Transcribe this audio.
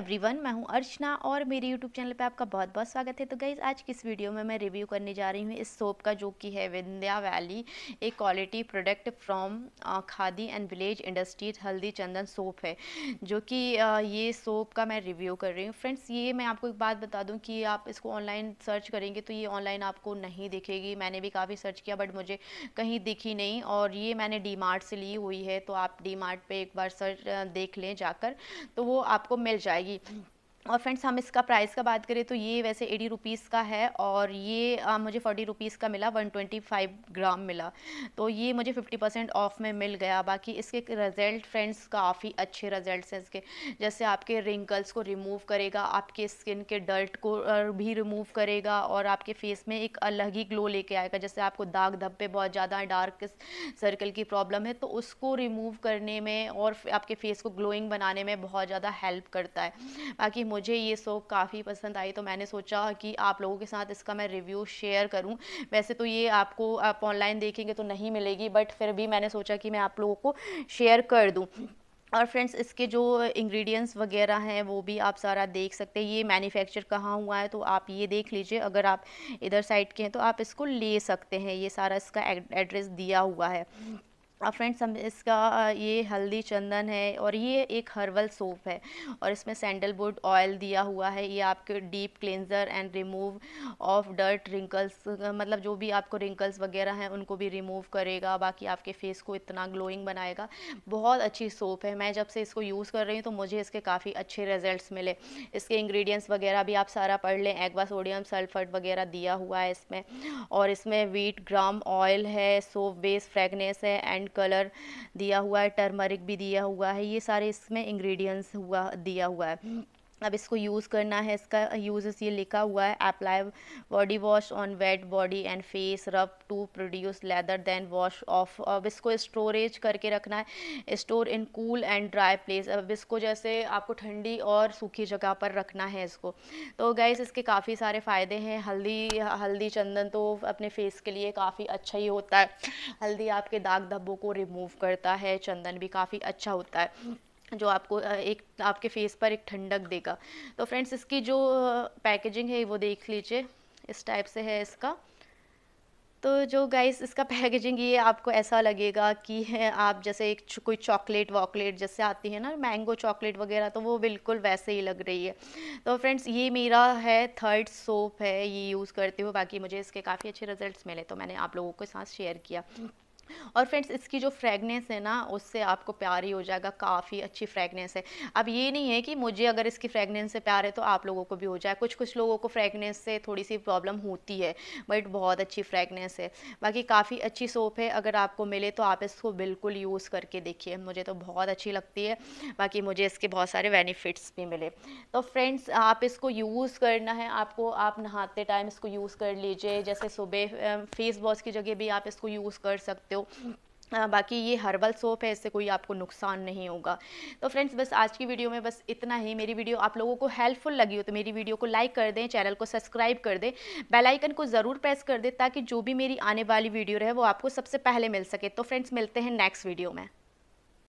everyone मैं हूं अर्चना और मेरे यूट्यूब चैनल पे आपका बहुत बहुत स्वागत है तो गई आज किस वीडियो में मैं रिव्यू करने जा रही हूं इस सोप का जो कि है विंध्या वैली एक quality product from Khadi and village industries Haldi Chandan soap है जो कि ये सोप का मैं रिव्यू कर रही हूँ फ्रेंड्स ये मैं आपको एक बात बता दूँ कि आप इसको ऑनलाइन सर्च करेंगे तो ये ऑनलाइन आपको नहीं दिखेगी मैंने भी काफ़ी सर्च किया बट मुझे कहीं दिखी नहीं और ये मैंने डी से ली हुई है तो आप डी मार्ट एक बार सर्च देख लें जाकर तो वो आपको मिल जाएगी 嗯。और फ्रेंड्स हम इसका प्राइस का बात करें तो ये वैसे एटी रुपीज़ का है और ये आ, मुझे फोर्टी रुपीज़ का मिला वन ट्वेंटी फाइव ग्राम मिला तो ये मुझे फिफ्टी परसेंट ऑफ में मिल गया बाकी इसके रिज़ल्ट फ्रेंड्स काफ़ी अच्छे रिज़ल्ट हैं इसके जैसे आपके रिंकल्स को रिमूव करेगा आपके स्किन के डर्ट को भी रिमूव करेगा और आपके फेस में एक अलग ही ग्लो लेके आएगा जैसे आपको दाग धब्बे बहुत ज़्यादा डार्क सर्कल की प्रॉब्लम है तो उसको रिमूव करने में और आपके फेस को ग्लोइंग बनाने में बहुत ज़्यादा हेल्प करता है बाकी मुझे ये सोप काफ़ी पसंद आई तो मैंने सोचा कि आप लोगों के साथ इसका मैं रिव्यू शेयर करूँ वैसे तो ये आपको आप ऑनलाइन देखेंगे तो नहीं मिलेगी बट फिर भी मैंने सोचा कि मैं आप लोगों को शेयर कर दूँ और फ्रेंड्स इसके जो इंग्रेडिएंट्स वगैरह हैं वो भी आप सारा देख सकते हैं ये मैन्युफैक्चर कहाँ हुआ है तो आप ये देख लीजिए अगर आप इधर साइड के हैं तो आप इसको ले सकते हैं ये सारा इसका एड्रेस दिया हुआ है और फ्रेंड्स हम इसका ये हल्दी चंदन है और ये एक हर्बल सोप है और इसमें सैंडलवुड ऑयल दिया हुआ है ये आपके deep cleanser and remove of dirt wrinkles मतलब जो भी आपको रिंकल्स वगैरह हैं उनको भी रिमूव करेगा बाकी आपके फेस को इतना ग्लोइंग बनाएगा बहुत अच्छी सोप है मैं जब से इसको यूज़ कर रही हूँ तो मुझे इसके काफ़ी अच्छे रिजल्ट मिले इसके इंग्रीडियंट्स वगैरह भी आप सारा पढ़ लें एगवा सोडियम सल्फर्ट वगैरह दिया हुआ है इसमें और इसमें वीट ग्राम ऑयल है सोप बेस फ्रेगनेस है एंड कलर दिया हुआ है टर्मरिक भी दिया हुआ है ये सारे इसमें इंग्रेडिएंट्स हुआ दिया हुआ है अब इसको यूज़ करना है इसका यूजेस ये लिखा हुआ है apply body wash on wet body and face rub to produce lather then wash off अब इसको स्टोरेज करके रखना है store in cool and dry place अब इसको जैसे आपको ठंडी और सूखी जगह पर रखना है इसको तो गैस इसके काफ़ी सारे फ़ायदे हैं हल्दी हल्दी चंदन तो अपने फेस के लिए काफ़ी अच्छा ही होता है हल्दी आपके दाग धब्बों को रिमूव करता है चंदन भी काफ़ी अच्छा होता है जो आपको एक आपके फेस पर एक ठंडक देगा तो फ्रेंड्स इसकी जो पैकेजिंग है वो देख लीजिए इस टाइप से है इसका तो जो गाइस इसका पैकेजिंग ये आपको ऐसा लगेगा कि है आप जैसे एक कोई चॉकलेट वॉकलेट जैसे आती है ना मैंगो चॉकलेट वगैरह तो वो बिल्कुल वैसे ही लग रही है तो फ्रेंड्स ये मेरा है थर्ड सोप है ये यूज़ करती हूँ बाकी मुझे इसके काफ़ी अच्छे रिजल्ट्स मिले तो मैंने आप लोगों के साथ शेयर किया और फ्रेंड्स इसकी जो फ्रेगनेंस है ना उससे आपको प्यार ही हो जाएगा काफ़ी अच्छी फ्रेगनेंस है अब ये नहीं है कि मुझे अगर इसकी फ्रेगनेंस से प्यार है तो आप लोगों को भी हो जाए कुछ कुछ लोगों को फ्रेगनेंस से थोड़ी सी प्रॉब्लम होती है बट बहुत अच्छी फ्रेगनेंस है बाकी काफ़ी अच्छी सोप है अगर आपको मिले तो आप इसको बिल्कुल यूज़ करके देखिए मुझे तो बहुत अच्छी लगती है बाकी मुझे इसके बहुत सारे बेनिफिट्स भी मिले तो फ्रेंड्स आप इसको यूज़ करना है आपको आप नहाते टाइम इसको यूज़ कर लीजिए जैसे सुबह फेस वॉश की जगह भी आप इसको यूज़ कर सकते हो हो आ, बाकी ये हर्बल सोप है इससे कोई आपको नुकसान नहीं होगा तो फ्रेंड्स बस आज की वीडियो में बस इतना ही मेरी वीडियो आप लोगों को हेल्पफुल लगी हो तो मेरी वीडियो को लाइक कर दें चैनल को सब्सक्राइब कर दें बेल आइकन को ज़रूर प्रेस कर दें ताकि जो भी मेरी आने वाली वीडियो रहे वो आपको सबसे पहले मिल सके तो फ्रेंड्स मिलते हैं नेक्स्ट वीडियो में